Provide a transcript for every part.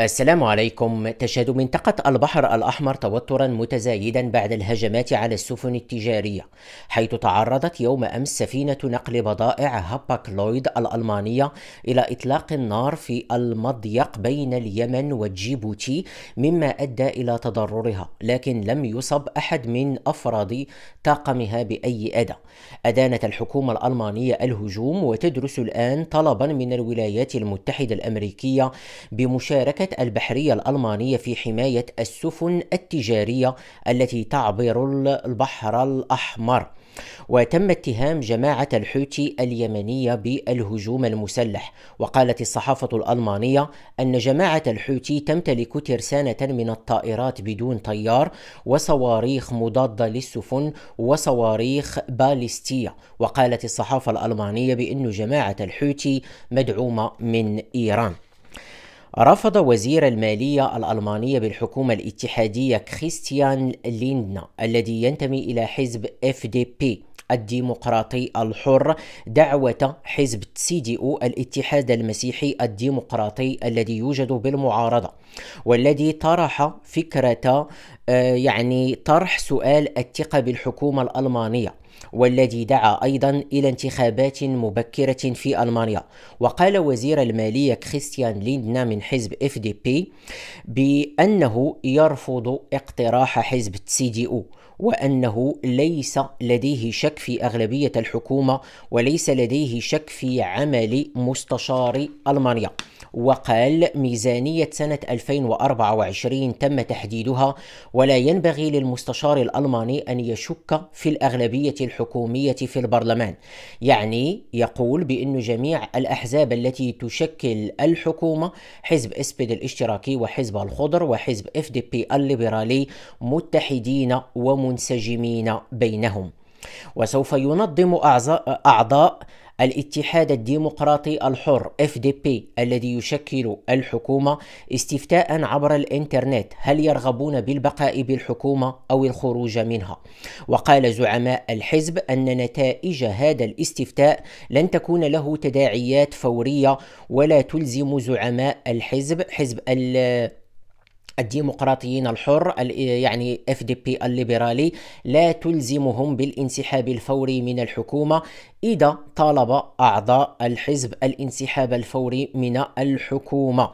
السلام عليكم تشهد منطقة البحر الأحمر توترا متزايدا بعد الهجمات على السفن التجارية حيث تعرضت يوم أمس سفينة نقل بضائع هاباك لويد الألمانية إلى إطلاق النار في المضيق بين اليمن وجيبوتي مما أدى إلى تضررها لكن لم يصب أحد من أفراد طاقمها بأي أذى أدانت الحكومة الألمانية الهجوم وتدرس الآن طلبا من الولايات المتحدة الأمريكية بمشاركة البحرية الألمانية في حماية السفن التجارية التي تعبر البحر الأحمر وتم اتهام جماعة الحوثي اليمنية بالهجوم المسلح وقالت الصحافة الألمانية أن جماعة الحوثي تمتلك ترسانة من الطائرات بدون طيار وصواريخ مضادة للسفن وصواريخ باليستية وقالت الصحافة الألمانية بأن جماعة الحوثي مدعومة من إيران رفض وزير المالية الألمانية بالحكومة الاتحادية كريستيان ليندنا الذي ينتمي إلى حزب اف دي بي الديمقراطي الحر دعوة حزب سي دي او الاتحاد المسيحي الديمقراطي الذي يوجد بالمعارضة والذي طرح فكرة آه، يعني طرح سؤال الثقة بالحكومة الألمانية والذي دعا أيضا إلى انتخابات مبكرة في ألمانيا وقال وزير المالية كريستيان ليندنا من حزب اف دي بي بأنه يرفض اقتراح حزب CDU دي او وأنه ليس لديه شك في أغلبية الحكومة وليس لديه شك في عمل مستشار ألمانيا وقال ميزانية سنة 2024 تم تحديدها ولا ينبغي للمستشار الألماني أن يشك في الأغلبية الحكومية في البرلمان يعني يقول بأن جميع الأحزاب التي تشكل الحكومة حزب اسبيد الاشتراكي وحزب الخضر وحزب اف دي بي الليبرالي متحدين ومن المنسجمين بينهم وسوف ينظم أعضاء الاتحاد الديمقراطي الحر FDP الذي يشكل الحكومة استفتاء عبر الإنترنت هل يرغبون بالبقاء بالحكومة أو الخروج منها وقال زعماء الحزب أن نتائج هذا الاستفتاء لن تكون له تداعيات فورية ولا تلزم زعماء الحزب حزب الديمقراطيين الحر يعني اف دي بي الليبرالي لا تلزمهم بالانسحاب الفوري من الحكومه اذا طالب اعضاء الحزب الانسحاب الفوري من الحكومه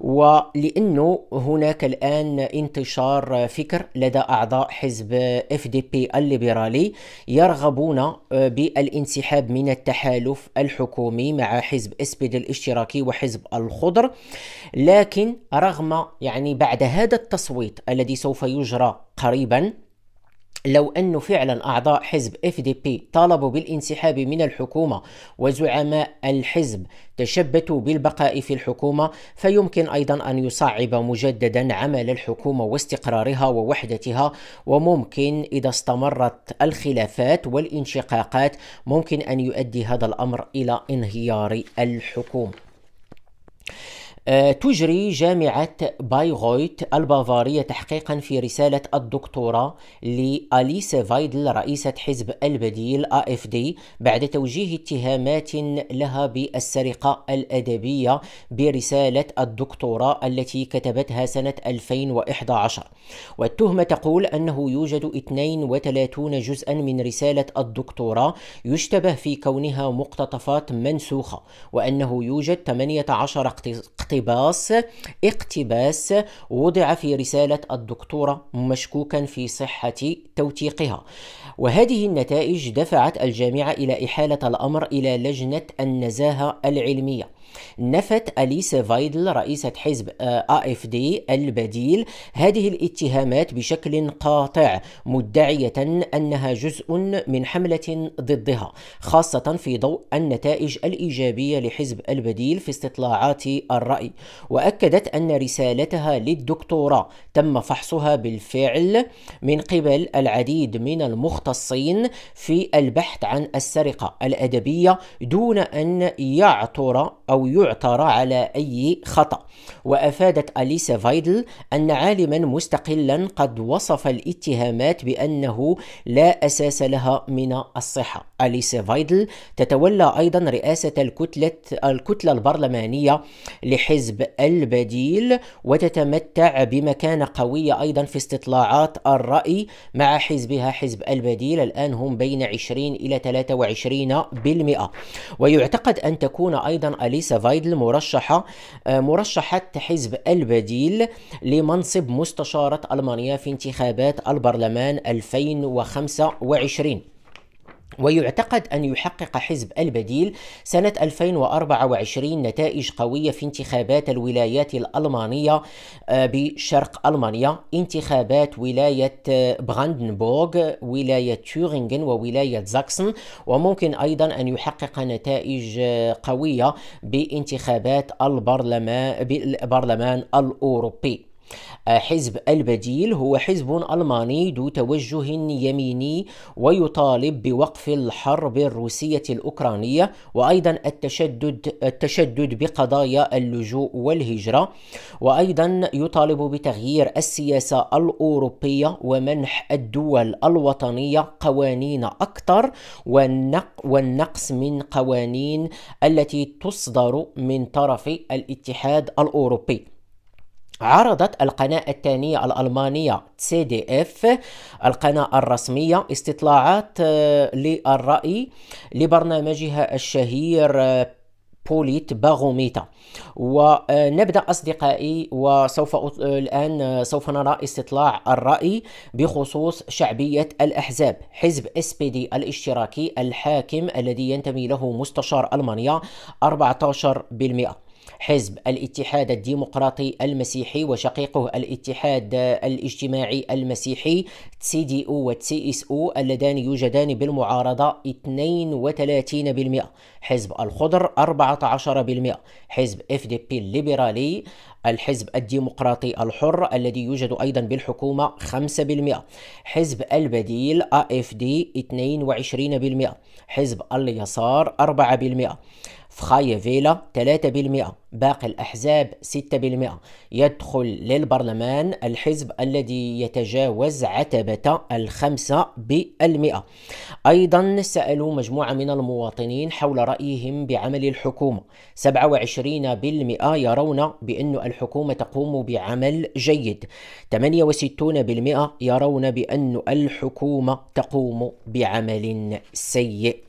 ولانه هناك الان انتشار فكر لدى اعضاء حزب اف دي بي الليبرالي يرغبون آه، بالانسحاب من التحالف الحكومي مع حزب اس بي دي الاشتراكي وحزب الخضر لكن رغم يعني بعد هذا التصويت الذي سوف يجرى قريبا لو أن فعلا أعضاء حزب FDP طالبوا بالانسحاب من الحكومة وزعماء الحزب تشبتوا بالبقاء في الحكومة فيمكن أيضا أن يصعب مجددا عمل الحكومة واستقرارها ووحدتها وممكن إذا استمرت الخلافات والانشقاقات ممكن أن يؤدي هذا الأمر إلى انهيار الحكومة آه، تجري جامعة بايغويت البافارية تحقيقا في رسالة الدكتوراه لأليس فايدل رئيسة حزب البديل AFD بعد توجيه اتهامات لها بالسرقة الأدبية برسالة الدكتوراه التي كتبتها سنة 2011 والتهمة تقول أنه يوجد 32 جزءا من رسالة الدكتوراه يشتبه في كونها مقتطفات منسوخة وأنه يوجد 18 اقتباس اقتباس اقتباس وضع في رسالة الدكتورة مشكوكا في صحة توثيقها وهذه النتائج دفعت الجامعة إلى إحالة الأمر إلى لجنة النزاهة العلمية نفت أليسا فايدل رئيسة حزب آه، دي البديل هذه الاتهامات بشكل قاطع مدعية أنها جزء من حملة ضدها خاصة في ضوء النتائج الإيجابية لحزب البديل في استطلاعات الرأي وأكدت أن رسالتها للدكتوراه تم فحصها بالفعل من قبل العديد من المختصين في البحث عن السرقة الأدبية دون أن يعثر أو أو يعترى على أي خطأ وأفادت أليسا فايدل أن عالما مستقلا قد وصف الاتهامات بأنه لا أساس لها من الصحة أليسا فايدل تتولى أيضا رئاسة الكتلة, الكتلة البرلمانية لحزب البديل وتتمتع بمكانة قوية أيضا في استطلاعات الرأي مع حزبها حزب البديل الآن هم بين 20 إلى 23 بالمئة ويعتقد أن تكون أيضا أليسا لاريسا فايدل مرشحة آه، مرشحة حزب البديل لمنصب مستشارة ألمانيا في انتخابات البرلمان 2025 ويعتقد أن يحقق حزب البديل سنة 2024 نتائج قوية في انتخابات الولايات الألمانية آه، بشرق ألمانيا انتخابات ولاية آه، براندنبورغ ولاية تورينغن وولاية زاكسن وممكن أيضا أن يحقق نتائج آه، قوية بانتخابات البرلمان الأوروبي حزب البديل هو حزب ألماني ذو توجه يميني ويطالب بوقف الحرب الروسية الأوكرانية وأيضا التشدد التشدد بقضايا اللجوء والهجرة وأيضا يطالب بتغيير السياسة الأوروبية ومنح الدول الوطنية قوانين أكثر والنقص من قوانين التي تصدر من طرف الاتحاد الأوروبي عرضت القناة الثانية الألمانية سي دي اف القناة الرسمية استطلاعات آه، للرأي لبرنامجها الشهير آه، بوليت باغوميتا ونبدا اصدقائي وسوف آه، الان سوف نرى استطلاع الراي بخصوص شعبيه الاحزاب حزب اس بي دي الاشتراكي الحاكم الذي ينتمي له مستشار المانيا 14% حزب الاتحاد الديمقراطي المسيحي وشقيقه الاتحاد الاجتماعي المسيحي سي دي او وتسي اس او اللذان يوجدان بالمعارضة 32% حزب الخضر 14% حزب اف دي بي الليبرالي الحزب الديمقراطي الحر الذي يوجد أيضا بالحكومة 5% حزب البديل اف دي 22% حزب اليسار 4% فخاي فيلا 3% باقي الأحزاب 6% يدخل للبرلمان الحزب الذي يتجاوز عتبة الخمسة بالمئة أيضا سألوا مجموعة من المواطنين حول رأيهم بعمل الحكومة 27% يرون بأن الحكومة تقوم بعمل جيد 68% يرون بأن الحكومة تقوم بعمل سيء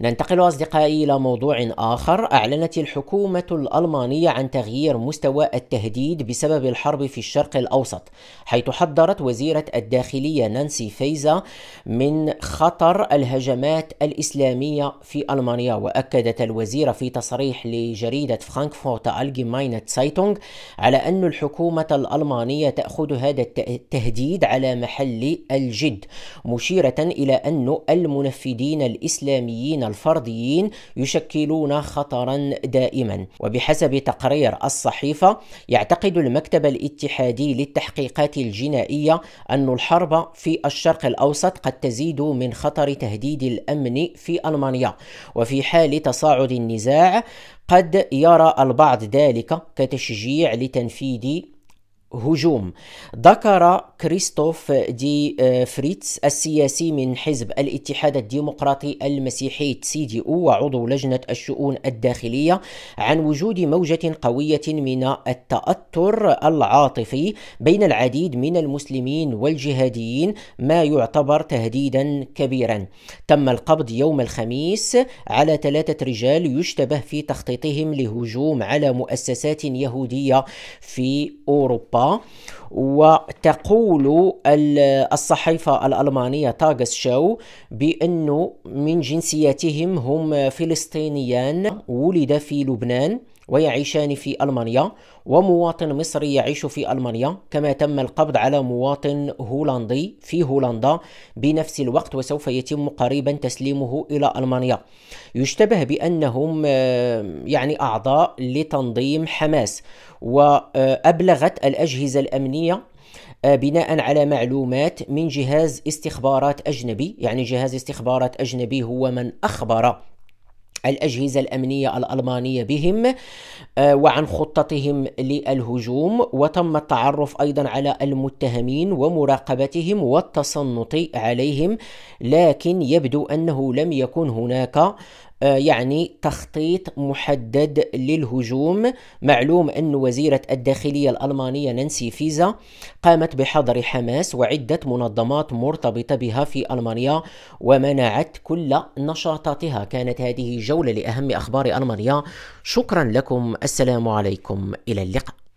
ننتقل أصدقائي إلى موضوع آخر أعلنت الحكومة الألمانية عن تغيير مستوى التهديد بسبب الحرب في الشرق الأوسط حيث حذرت وزيرة الداخلية نانسي فيزا من خطر الهجمات الإسلامية في ألمانيا وأكدت الوزيرة في تصريح لجريدة فرانكفورت ألجيماينة سايتونغ على أن الحكومة الألمانية تأخذ هذا التهديد على محل الجد مشيرة إلى أن المنفذين الإسلاميين الفرديين يشكلون خطرا دائما وبحسب تقرير الصحيفة يعتقد المكتب الاتحادي للتحقيقات الجنائية أن الحرب في الشرق الأوسط قد تزيد من خطر تهديد الأمن في ألمانيا وفي حال تصاعد النزاع قد يرى البعض ذلك كتشجيع لتنفيذ هجوم ذكر كريستوف دي آه، فريتس السياسي من حزب الاتحاد الديمقراطي المسيحي سي دي او وعضو لجنة الشؤون الداخلية عن وجود موجة قوية من التأثر العاطفي بين العديد من المسلمين والجهاديين ما يعتبر تهديدا كبيرا تم القبض يوم الخميس على ثلاثة رجال يشتبه في تخطيطهم لهجوم على مؤسسات يهودية في أوروبا وتقول الصحيفة الألمانية تاغس شو بأنه من جنسيتهم هم فلسطينيان ولد في لبنان ويعيشان في ألمانيا ومواطن مصري يعيش في ألمانيا كما تم القبض على مواطن هولندي في هولندا بنفس الوقت وسوف يتم قريبا تسليمه إلى ألمانيا يشتبه بأنهم آه، يعني أعضاء لتنظيم حماس وأبلغت الأجهزة الأمنية آه، بناء على معلومات من جهاز استخبارات اجنبي يعني جهاز استخبارات اجنبي هو من اخبر الأجهزة الأمنية الألمانية بهم آه، وعن خطتهم للهجوم وتم التعرف أيضا على المتهمين ومراقبتهم والتصنت عليهم لكن يبدو أنه لم يكن هناك آه، يعني تخطيط محدد للهجوم معلوم أن وزيرة الداخلية الألمانية نانسي فيزا قامت بحظر حماس وعدة منظمات مرتبطة بها في ألمانيا ومنعت كل نشاطاتها كانت هذه جولة لأهم أخبار ألمانيا شكرا لكم السلام عليكم إلى اللقاء